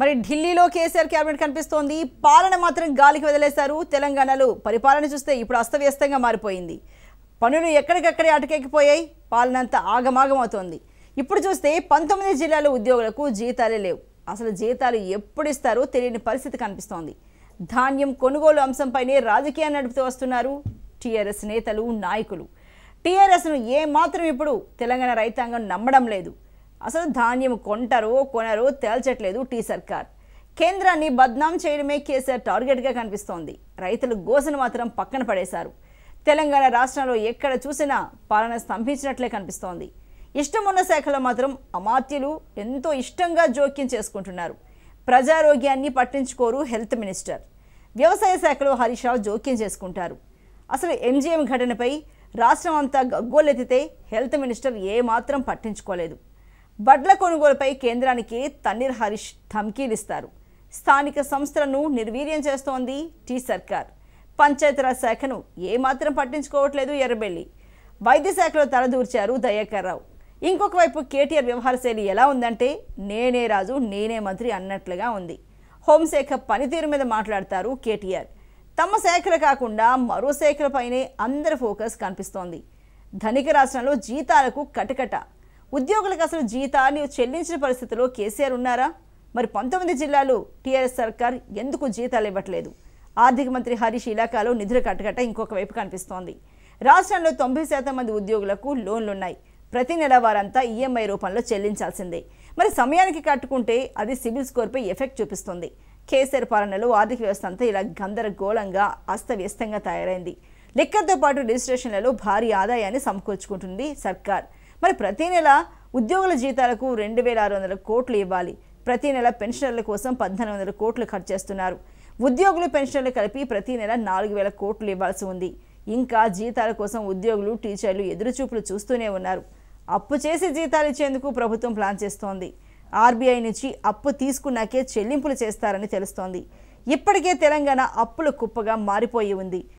మరి ఢిల్లీలో కేసీఆర్ కేబినెట్ కనిపిస్తోంది పాలన మాత్రం గాలికి వదిలేశారు తెలంగాణలో పరిపాలన చూస్తే ఇప్పుడు అస్తవ్యస్తంగా మారిపోయింది పనులు ఎక్కడికక్కడే అటకెక్కిపోయాయి పాలన అంతా ఆగమాగమవుతోంది ఇప్పుడు చూస్తే పంతొమ్మిది జిల్లాల ఉద్యోగులకు జీతాలే లేవు అసలు జీతాలు ఎప్పుడు ఇస్తారో తెలియని పరిస్థితి కనిపిస్తోంది ధాన్యం కొనుగోలు అంశంపైనే రాజకీయాన్ని నడుపుతూ వస్తున్నారు టీఆర్ఎస్ నేతలు నాయకులు టీఆర్ఎస్ను ఏమాత్రం ఇప్పుడు తెలంగాణ రైతాంగం నమ్మడం లేదు అసలు ధాన్యం కొంటరు కొనరు తేల్చట్లేదు టీ సర్కార్ కేంద్రాన్ని బద్నాం చేయడమే కేసీఆర్ టార్గెట్గా కనిపిస్తోంది రైతులు గోసను మాత్రం పక్కన పడేశారు తెలంగాణ రాష్ట్రంలో ఎక్కడ చూసినా పాలన స్తంభించినట్లే కనిపిస్తోంది ఇష్టమున్న శాఖలో మాత్రం అమాత్యులు ఎంతో ఇష్టంగా జోక్యం చేసుకుంటున్నారు ప్రజారోగ్యాన్ని పట్టించుకోరు హెల్త్ మినిస్టర్ వ్యవసాయ శాఖలో హరీష్ రావు జోక్యం చేసుకుంటారు అసలు ఎంజీఎం ఘటనపై రాష్ట్రం అంతా గగ్గోలెత్తితే హెల్త్ మినిస్టర్ ఏమాత్రం పట్టించుకోలేదు బడ్ల కొనుగోలుపై కేంద్రానికి తన్నీర్ హరీష్ ధమ్కీలిస్తారు స్థానిక సంస్థలను నిర్వీర్యం చేస్తోంది టీ సర్కార్ పంచాయతీరాజ్ శాఖను ఏమాత్రం పట్టించుకోవట్లేదు ఎర్రబెల్లి వైద్య శాఖలో తలదూర్చారు దయాకర్ రావు ఇంకొక వైపు కేటీఆర్ వ్యవహార శైలి ఎలా ఉందంటే నేనే రాజు నేనే మంత్రి అన్నట్లుగా ఉంది హోంశాఖ పనితీరు మీద మాట్లాడతారు కేటీఆర్ తమ శాఖలు కాకుండా మరో శాఖలపైనే అందరి ఫోకస్ కనిపిస్తోంది ధనిక రాష్ట్రంలో జీతాలకు కటకట ఉద్యోగులకు అసలు జీతాలు చెల్లించిన పరిస్థితిలో కేసీఆర్ ఉన్నారా మరి పంతొమ్మిది జిల్లాలు టీఆర్ఎస్ సర్కార్ ఎందుకు జీతాలు ఇవ్వట్లేదు ఆర్థిక మంత్రి హరీష్ ఇలాకాలో నిధులు కట్టగట ఇంకొక వైపు కనిపిస్తోంది రాష్ట్రంలో తొంభై శాతం మంది ఉద్యోగులకు లోన్లున్నాయి ప్రతి నెల వారంతా ఈఎంఐ రూపంలో చెల్లించాల్సిందే మరి సమయానికి కట్టుకుంటే అది సిబిల్ స్కోర్పై ఎఫెక్ట్ చూపిస్తుంది కేసీఆర్ పాలనలో ఆర్థిక వ్యవస్థ అంతా ఇలా గందరగోళంగా అస్తవ్యస్తంగా తయారైంది లెక్కతో పాటు రిజిస్ట్రేషన్లలో భారీ ఆదాయాన్ని సమకూర్చుకుంటుంది సర్కార్ మరి ప్రతి నెల ఉద్యోగుల జీతాలకు రెండు వేల ఆరు వందల కోట్లు ఇవ్వాలి ప్రతి నెల పెన్షనర్ల కోసం పద్నాలుగు వందల కోట్లు ఖర్చు చేస్తున్నారు ఉద్యోగులు పెన్షన్లు కలిపి ప్రతి నెల నాలుగు వేల కోట్లు ఇవ్వాల్సి ఉంది ఇంకా జీతాల కోసం ఉద్యోగులు టీచర్లు ఎదురుచూపులు చూస్తూనే ఉన్నారు అప్పు చేసి జీతాలు ఇచ్చేందుకు ప్రభుత్వం ప్లాన్ చేస్తోంది ఆర్బీఐ నుంచి అప్పు తీసుకున్నాకే చెల్లింపులు చేస్తారని తెలుస్తోంది ఇప్పటికే తెలంగాణ అప్పుల కుప్పగా మారిపోయి ఉంది